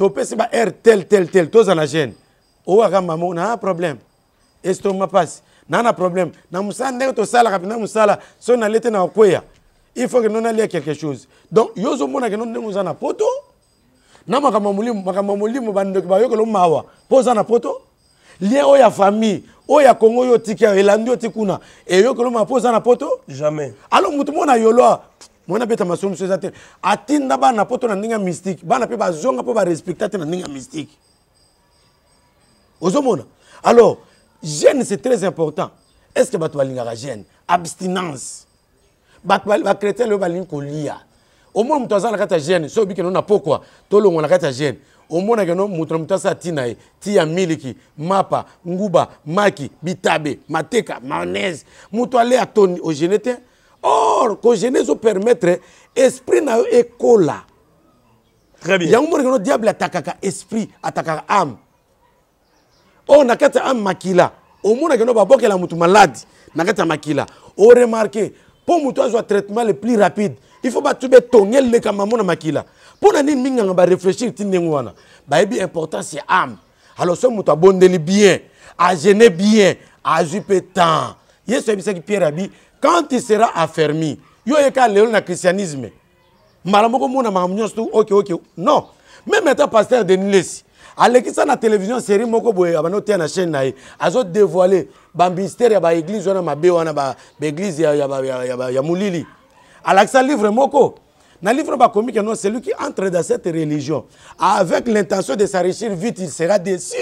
topesi ba aire tel tel tel toza na gene oyo akamba mo naa problème estoma pasi naa na problème na mosala ndenge tosalaka mpenza mosala soki nalie te na okweya il faut ke no nalia quelque chose donc yo ozomonaka no ndenge oza na poto na makambo ya molimo makambo ya molimo bandeko bayokela omawa mpo oza na poto lien oyo ya famille oyo ya kongo oyo otiki elandi oti kuna eyokela omawa mpo oza na poto jamais alors motu mona yoloa mwana abetama so mosusu eza te atinda bana poto na ndenge ya mystike bana mpe bazonga mpo barespecta te na ndenge ya mystike ozomona alors gene c'est très important est ce que bato balingaka gene abstinence bato bakrétien lelo balingi kolia omona moto aza na kati ya gene so obikendo na pokwa tolongwa na kati ya gene omonaka no moto na moto asa ti na ye ti ya miliki mapa nguba maki bitabe mateka mayonnaise moto ale atoni ogene te Or, ko jeunesse permettre esprit na yo ekola. Très bien. Yango mori no diable atakaka esprit, atakaka âme. Or na kati âme makila, omona keno babokela mutu malade na kati makila. O remarquer pour mutu azwa traitement le plus rapide, il faut battu betongel le kamamo na makila. Pour na nini minga ba réfléchir pas. wana. Ba bien important c'est âme. Alors so mutu abondeli bien, à gêné bien, a jupé tant. Yesu ebisaki Pierre abi quand il sera affermi yo yeka lelo na christianisme mbala moko omona makambo nyonso tu oke oke non même ata paster denis lesi alekisa na télévision série moko boye abandi oteya na chaîne na ye azodévoile bamystère ya baéglise wana mabe wana baéglise ya molili alakisa livre moko na livre bakomi ke non celui qui entre dans cette religion avec l'intention de s'enrichir vite il sera déçu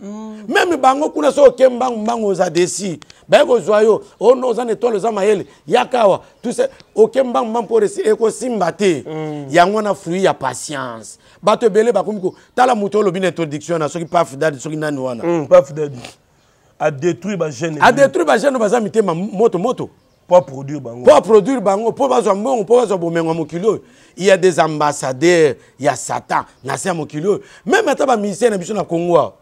meme mm. bango kuna soki oke mbangu mbangu oza desi baye kozwa yo oh ono oza na etwale oza mayele yaka awa tuse oke mbangu mbangu mpo resi ekosimba te mm. yango wana fruit ya patience bato ebele bakomi ko tala moto olobi na introduction na soki paf dadi soki nani wana mm, paf dadi adétruit bagene adétruit bagene baza mitema moto moto po produire bango po produire bango mpo bazwa mbongo mpo bazwa bomengo ya mokili oyo ya des ambassadeurs ya satan na se ya mokili oyo meme ata bamisien na biso na kongo awa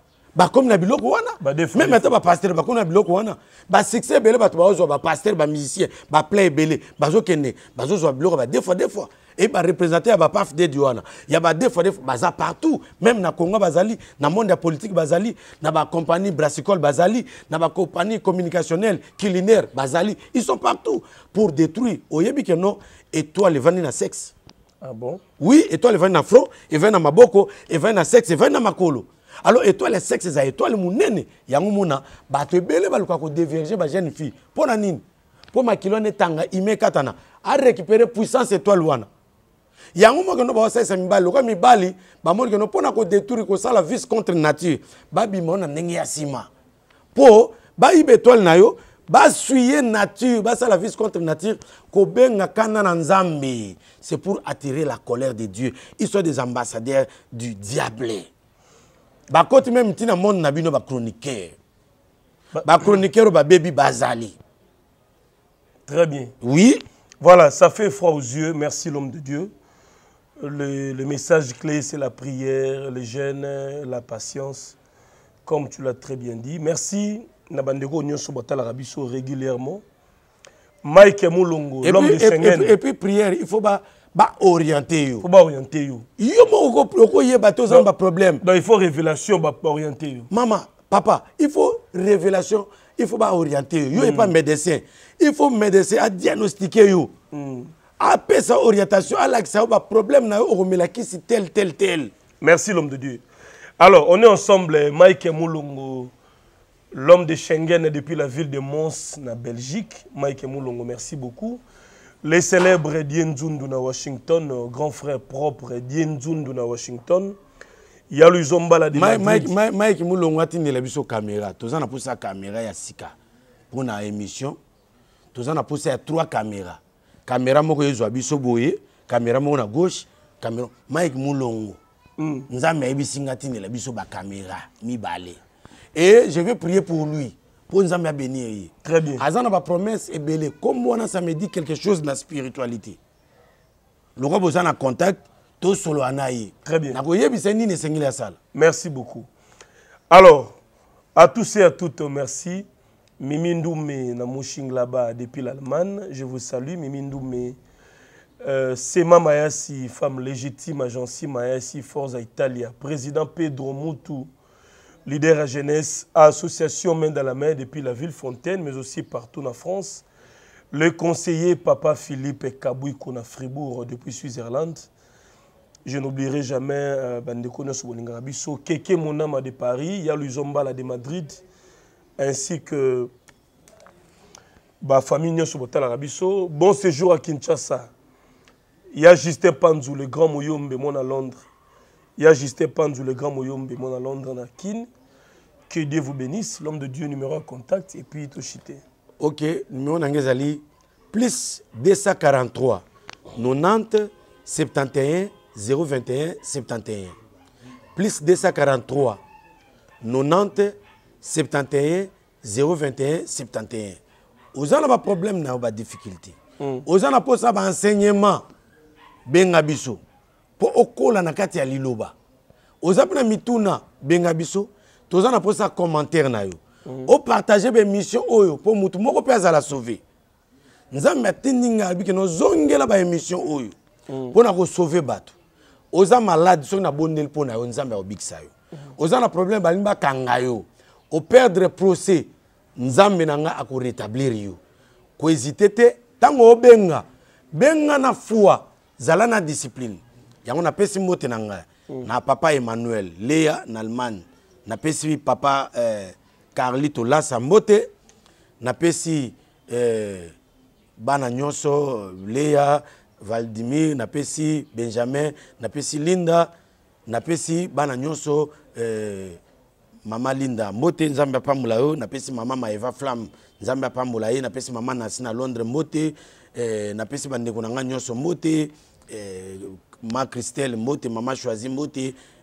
comme na biloko wana meme ata bah bakomi na biloko wana basuccès bah, bah, ebele bato bazozwa bapaster bamusicien baplain ebele bazokende bazozwa biloko ba deux fois deux fois et bah, pas bareprésente duana il y a ba deux fois deux fois baza partout même na congo bazali na monde ya politique bazali na compagnie brassicole bazali na compagnie communicationnelle culinaire bazali ils sont partout pour détruire oyebi ke no les evandi na sexe ah bon oui et étoile evandi na front evandi na maboko evandi na sexe evandi na makolo alors étoile sexe eza étoile monene yango mona bato ko balukaka ba jeune fille Pour nanine. Pour ma kilone tanga, etanga katana, ekatana récupérer puissance étoile wana yango mi bali. Ba mibali que mibali bamoni kendo mpo na ça la vie contre nature Ba bimona, na sima. Pour ba ibe étoile na yo basuye nature la vie contre nature kobenga kana na c'est pour attirer la colère de dieu ils sont des ambassadeurs du diable bakoti même un monde na bino bachroniqueur bachroniqueur baby bazali très bien oui voilà ça fait froid aux yeux merci l'homme de dieu le, message clé c'est la prière le jeûne la patience comme tu l'as très bien dit merci N'abandego bandeko nyonso régulièrement mike Moulongo, l'homme de schengen et puis prière il faut ba il faut orienter Il faut yo moko okoyeba donc il faut révélation orienter vous. Maman, papa il faut révélation il faut orienter vous. yo pas pas mm. médecin il faut médecin à diagnostiquer. Mm. Après sa orientation y a problème na il y tel tel tel merci l'homme de dieu alors on est ensemble mike Moulongo, l'homme de Schengen depuis la ville de Mons, en Belgique. Mike Moulongo, merci beaucoup. Le célèbre Dien na Washington, euh, grand frère propre Dien na Washington, il y a le Zombala Mike, Mike, Mike, Mike Moulongwa caméra. Tous en a poussé la caméra ya Sika. Pour une émission, tous en a poussé trois caméras. Caméra moko biso boye, caméra moko à gauche, caméra Mike Moulongo. Nous avons mis la biso ba caméra, mi Et je vais prier pour lui pour nous amener à bénir. très bien aza na et belé. Comme moi, ça me dit quelque chose la spiritualité a besoin de contact Tous na ye très bien nakoyebisa ni la salle. merci beaucoup alors à tous et à toutes merci Mimi Ndoumé Namouching là-bas depuis l'Allemagne. Je vous salue, Mimi Ndoumé. Euh, Sema Mayasi, femme légitime, agence Mayasi, Forza Italia. Président Pedro Moutou, leader à jeunesse à association main dans la main depuis la ville Fontaine, mais aussi partout en France. Le conseiller Papa Philippe Kaboui qu'on Fribourg depuis Switzerland. Je n'oublierai jamais euh, Bandeko Nasoboningarabiso, Keke Monama de Paris, Yalu Zombala de Madrid, ainsi que ba famille Arabiso. Bon séjour à Kinshasa. Il y a Panzou, le grand Moyombe, mon à Londres. Il y a Panzou, le grand Moyombe, mon à Londres, à Kin. Que Dieu vous bénisse. L'homme de Dieu, numéro contact, et puis Toshite. Ok, numéro Nangezali, plus 243 90 71 021 71. Plus 243 90 71 021 71. Aux gens, pas problème, n'a pas difficulté. Hmm. Aux gens, pas ça, bah, enseignement. Benga biso. Pour okola na Nakati liloba. Aux pena mituna benga biso. toza na mposa commentaire na yo opartage bémission oyo mpo motu moko mpe azala sauve nzambe atindi ngai alobi kende ozongela baémission oyo mpo na kosauve bato oza malade soki nabondeli mpo na yo nzambe akobikisa yo oza na problème balingi bakanga yo operdre procès nzambe na ngai akorétablir yo koezite te ntango obenga benga na foi zala na discipline yango napesi mbote na ngai na papa emmanuel leya na allemagne napesi papa eh, carli tolasa mbote napesi eh, bana nyonso leya valdimir napesi benjamin napesi linda napesi bana nyonso eh, mama linda mbote nzambe apambola yo napesi mama maeva flamme nzambe apambola ye napesi mama nasi na londres mbote eh, napesi bandeko na ngai nyonso mbote eh, ma christelle mbote mama choisi mbote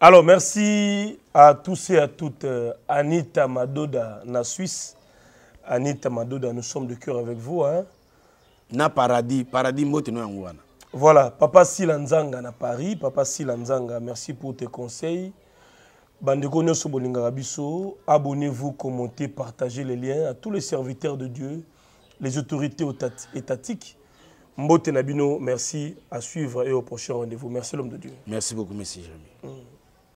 Alors, merci à tous et à toutes. Euh, Anita Madoda, na Suisse. Anita Madoda, nous sommes de cœur avec vous. Hein. Na paradis, paradis no yangwana. Voilà, Papa Silanzanga na Paris. Papa Silanzanga, merci pour tes conseils. abonnez-vous, commentez, partagez les liens à tous les serviteurs de Dieu, les autorités étatiques. Mbote Nabino, merci à suivre et au prochain rendez-vous. Merci l'homme de Dieu. Merci beaucoup, Monsieur Jérémy. Mm.